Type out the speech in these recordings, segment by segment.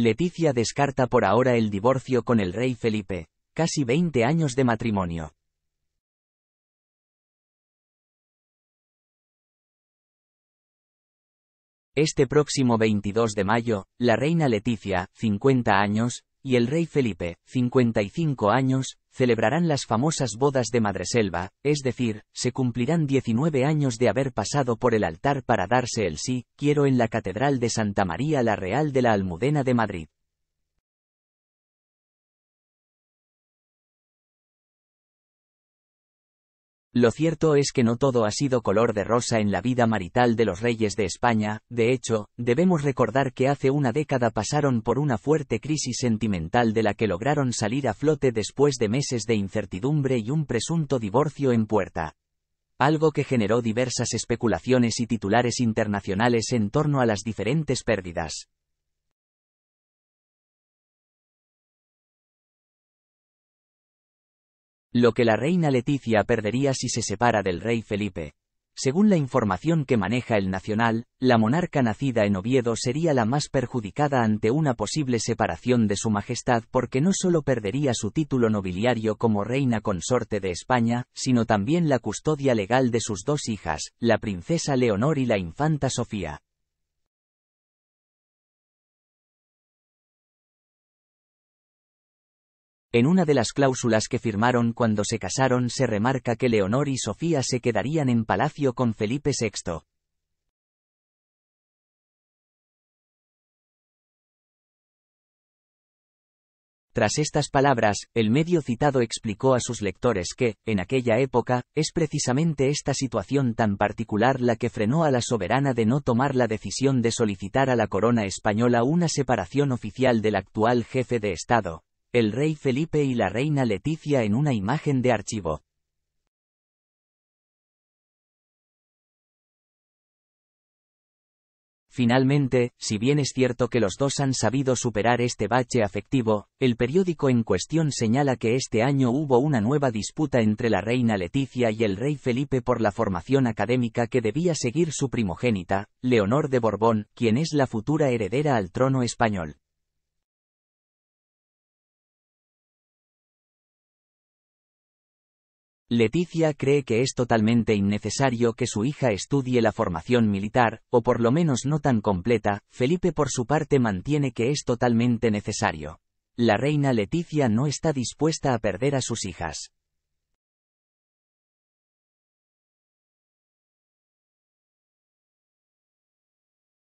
Leticia descarta por ahora el divorcio con el rey Felipe, casi 20 años de matrimonio. Este próximo 22 de mayo, la reina Leticia, 50 años, y el rey Felipe, 55 años, celebrarán las famosas bodas de Madreselva, es decir, se cumplirán 19 años de haber pasado por el altar para darse el sí, quiero en la Catedral de Santa María la Real de la Almudena de Madrid. Lo cierto es que no todo ha sido color de rosa en la vida marital de los reyes de España, de hecho, debemos recordar que hace una década pasaron por una fuerte crisis sentimental de la que lograron salir a flote después de meses de incertidumbre y un presunto divorcio en puerta. Algo que generó diversas especulaciones y titulares internacionales en torno a las diferentes pérdidas. lo que la reina Leticia perdería si se separa del rey Felipe. Según la información que maneja el Nacional, la monarca nacida en Oviedo sería la más perjudicada ante una posible separación de su Majestad porque no solo perdería su título nobiliario como reina consorte de España, sino también la custodia legal de sus dos hijas, la princesa Leonor y la infanta Sofía. En una de las cláusulas que firmaron cuando se casaron se remarca que Leonor y Sofía se quedarían en palacio con Felipe VI. Tras estas palabras, el medio citado explicó a sus lectores que, en aquella época, es precisamente esta situación tan particular la que frenó a la soberana de no tomar la decisión de solicitar a la corona española una separación oficial del actual jefe de Estado, el rey Felipe y la reina Leticia en una imagen de archivo. Finalmente, si bien es cierto que los dos han sabido superar este bache afectivo, el periódico en cuestión señala que este año hubo una nueva disputa entre la reina Leticia y el rey Felipe por la formación académica que debía seguir su primogénita, Leonor de Borbón, quien es la futura heredera al trono español. Leticia cree que es totalmente innecesario que su hija estudie la formación militar, o por lo menos no tan completa, Felipe por su parte mantiene que es totalmente necesario. La reina Leticia no está dispuesta a perder a sus hijas.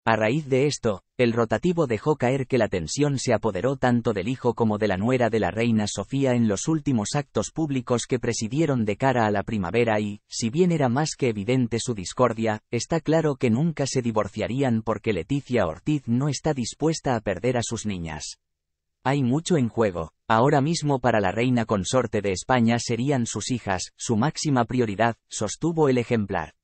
A raíz de esto, el rotativo dejó caer que la tensión se apoderó tanto del hijo como de la nuera de la reina Sofía en los últimos actos públicos que presidieron de cara a la primavera y, si bien era más que evidente su discordia, está claro que nunca se divorciarían porque Leticia Ortiz no está dispuesta a perder a sus niñas. Hay mucho en juego. Ahora mismo para la reina consorte de España serían sus hijas, su máxima prioridad, sostuvo el ejemplar.